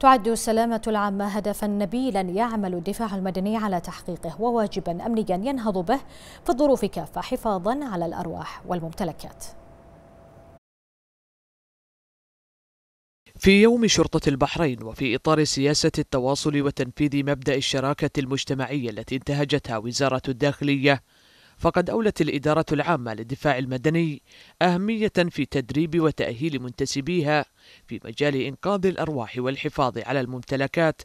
تعد السلامة العامة هدفا نبيلا يعمل الدفاع المدني على تحقيقه وواجبا أمنيا ينهض به في الظروف كافة حفاظا على الأرواح والممتلكات في يوم شرطة البحرين وفي إطار سياسة التواصل وتنفيذ مبدأ الشراكة المجتمعية التي انتهجتها وزارة الداخلية فقد أولت الإدارة العامة للدفاع المدني أهمية في تدريب وتأهيل منتسبيها في مجال إنقاذ الأرواح والحفاظ على الممتلكات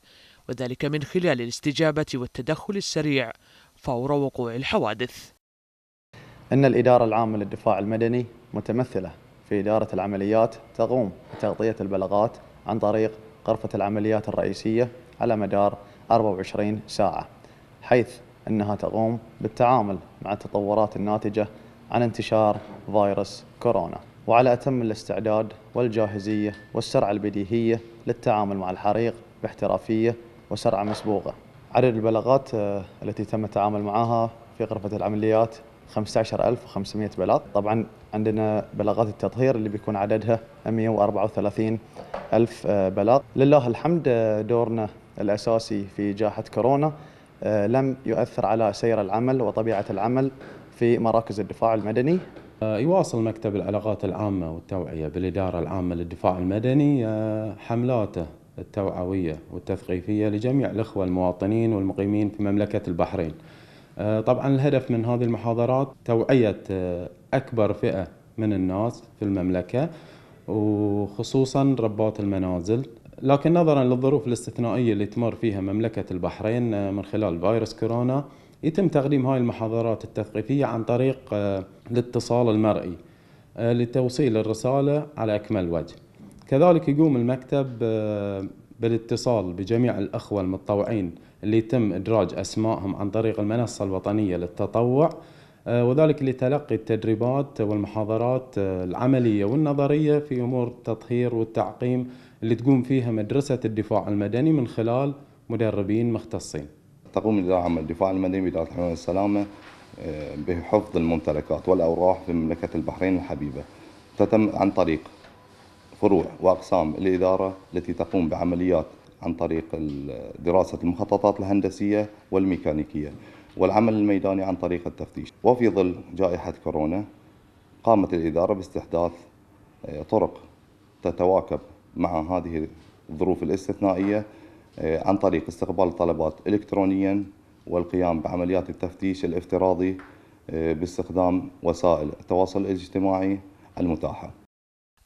وذلك من خلال الاستجابة والتدخل السريع فور وقوع الحوادث. أن الإدارة العامة للدفاع المدني متمثلة في إدارة العمليات تقوم بتغطية البلاغات عن طريق غرفة العمليات الرئيسية على مدار 24 ساعة حيث أنها تقوم بالتعامل مع التطورات الناتجة عن انتشار فيروس كورونا وعلى أتم الاستعداد والجاهزية والسرعة البديهية للتعامل مع الحريق باحترافية وسرعة مسبوقة عدد البلاغات آه، التي تم التعامل معها في غرفة العمليات 15500 بلاغ طبعا عندنا بلاغات التطهير اللي بيكون عددها 134 ألف آه، بلاغ لله الحمد آه، دورنا الأساسي في جائحة كورونا آه، لم يؤثر على سير العمل وطبيعة العمل في مراكز الدفاع المدني آه، يواصل مكتب العلاقات العامة والتوعية بالإدارة العامة للدفاع المدني آه، حملاته التوعوية والتثقيفية لجميع الإخوة المواطنين والمقيمين في مملكة البحرين طبعا الهدف من هذه المحاضرات توعية أكبر فئة من الناس في المملكة وخصوصا ربات المنازل لكن نظرا للظروف الاستثنائية اللي تمر فيها مملكة البحرين آه، من خلال فيروس كورونا يتم تقديم هاي المحاضرات التثقيفية عن طريق آه، الاتصال المرئي آه، لتوصيل الرسالة على أكمل وجه كذلك يقوم المكتب بالاتصال بجميع الأخوة المتطوعين اللي يتم إدراج أسمائهم عن طريق المنصة الوطنية للتطوع وذلك لتلقي التدريبات والمحاضرات العملية والنظرية في أمور التطهير والتعقيم اللي تقوم فيها مدرسة الدفاع المدني من خلال مدربين مختصين تقوم إدارة عمل الدفاع المدني بإدارة الحماية والسلامة آه، بحفظ الممتلكات والأوراح في مملكة البحرين الحبيبة تتم عن طريق فروع وأقسام الإدارة التي تقوم بعمليات عن طريق دراسة المخططات الهندسية والميكانيكية والعمل الميداني عن طريق التفتيش وفي ظل جائحة كورونا قامت الإدارة باستحداث آه، طرق تتواكب مع هذه الظروف الاستثنائية آه، عن طريق استقبال الطلبات إلكترونيا والقيام بعمليات التفتيش الافتراضي آه، باستخدام وسائل التواصل الاجتماعي المتاحة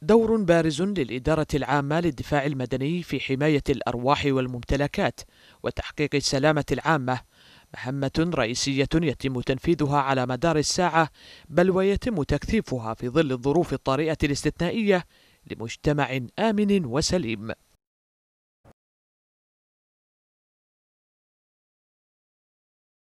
دور بارز للإدارة العامة للدفاع المدني في حماية الأرواح والممتلكات وتحقيق السلامة العامة مهمة رئيسية يتم تنفيذها على مدار الساعة بل ويتم تكثيفها في ظل الظروف الطارئة الاستثنائية لمجتمع آمن وسليم